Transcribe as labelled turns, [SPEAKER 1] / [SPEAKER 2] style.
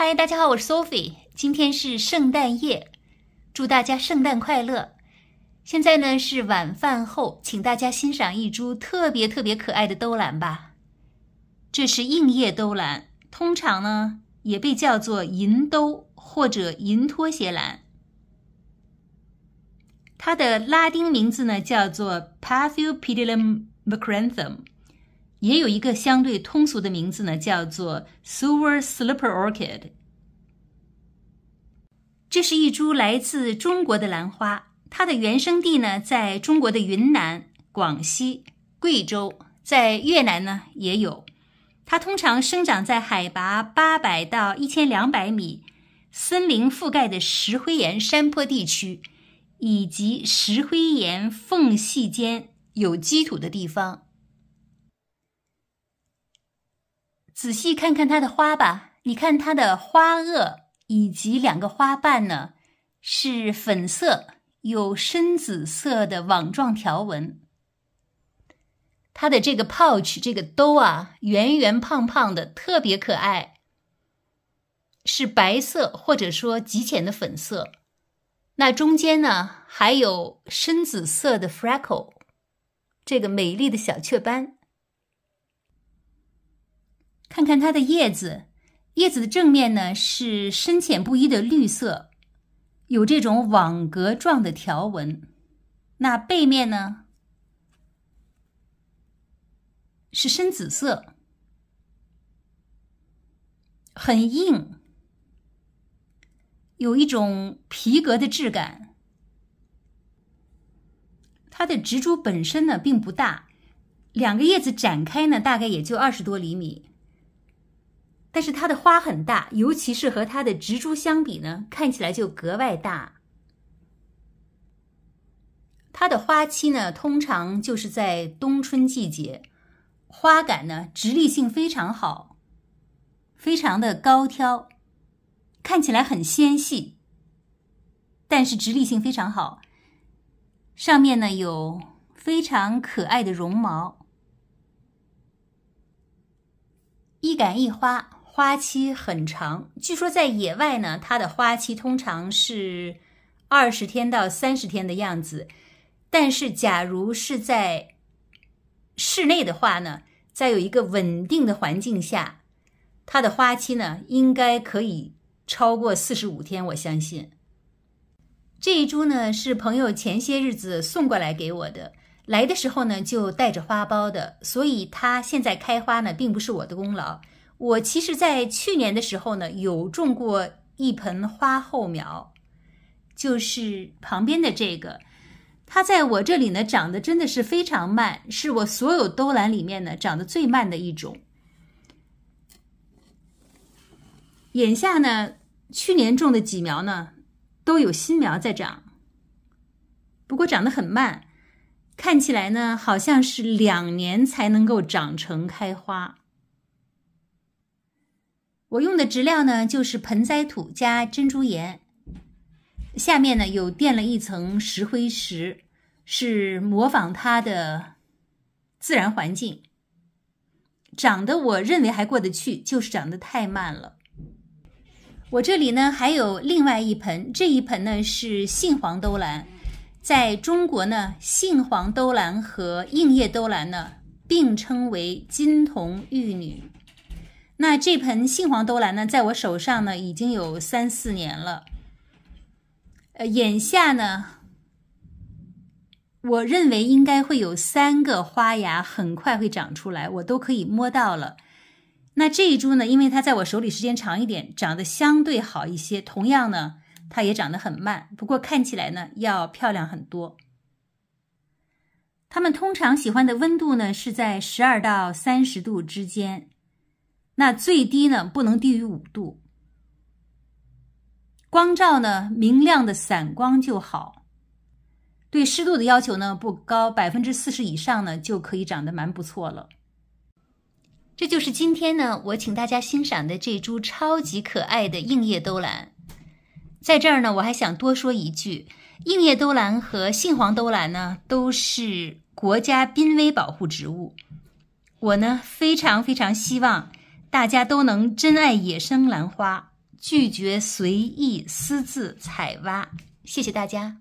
[SPEAKER 1] 嗨，大家好，我是 Sophie。今天是圣诞夜，祝大家圣诞快乐。现在呢是晚饭后，请大家欣赏一株特别特别可爱的兜兰吧。这是硬叶兜兰，通常呢也被叫做银兜或者银拖鞋兰。它的拉丁名字呢叫做 Paphiopedilum macranthum。也有一个相对通俗的名字呢，叫做 sewer slipper orchid。这是一株来自中国的兰花，它的原生地呢在中国的云南、广西、贵州，在越南呢也有。它通常生长在海拔八百到一千两百米、森林覆盖的石灰岩山坡地区，以及石灰岩缝隙间有积土的地方。仔细看看它的花吧，你看它的花萼以及两个花瓣呢，是粉色有深紫色的网状条纹。它的这个 pouch 这个兜啊，圆圆胖胖的，特别可爱，是白色或者说极浅的粉色。那中间呢，还有深紫色的 freckle 这个美丽的小雀斑。看看它的叶子，叶子的正面呢是深浅不一的绿色，有这种网格状的条纹。那背面呢是深紫色，很硬，有一种皮革的质感。它的植株本身呢并不大，两个叶子展开呢大概也就二十多厘米。但是它的花很大，尤其是和它的植株相比呢，看起来就格外大。它的花期呢，通常就是在冬春季节。花杆呢，直立性非常好，非常的高挑，看起来很纤细，但是直立性非常好。上面呢，有非常可爱的绒毛，一杆一花。花期很长，据说在野外呢，它的花期通常是二十天到三十天的样子。但是，假如是在室内的话呢，在有一个稳定的环境下，它的花期呢应该可以超过四十五天。我相信这一株呢是朋友前些日子送过来给我的，来的时候呢就带着花苞的，所以它现在开花呢并不是我的功劳。我其实，在去年的时候呢，有种过一盆花后苗，就是旁边的这个，它在我这里呢长得真的是非常慢，是我所有兜兰里面呢长得最慢的一种。眼下呢，去年种的几苗呢，都有新苗在长，不过长得很慢，看起来呢，好像是两年才能够长成开花。我用的植料呢，就是盆栽土加珍珠岩，下面呢有垫了一层石灰石，是模仿它的自然环境。长得我认为还过得去，就是长得太慢了。我这里呢还有另外一盆，这一盆呢是杏黄兜兰，在中国呢，杏黄兜兰和硬叶兜兰呢并称为金童玉女。那这盆杏黄兜兰呢，在我手上呢已经有三四年了。呃，眼下呢，我认为应该会有三个花芽很快会长出来，我都可以摸到了。那这一株呢，因为它在我手里时间长一点，长得相对好一些。同样呢，它也长得很慢，不过看起来呢要漂亮很多。它们通常喜欢的温度呢是在十二到三十度之间。那最低呢，不能低于五度。光照呢，明亮的散光就好。对湿度的要求呢，不高，百分之四十以上呢就可以长得蛮不错了。这就是今天呢，我请大家欣赏的这株超级可爱的硬叶兜兰。在这儿呢，我还想多说一句，硬叶兜兰和杏黄兜兰呢，都是国家濒危保护植物。我呢，非常非常希望。大家都能珍爱野生兰花，拒绝随意私自采挖。谢谢大家。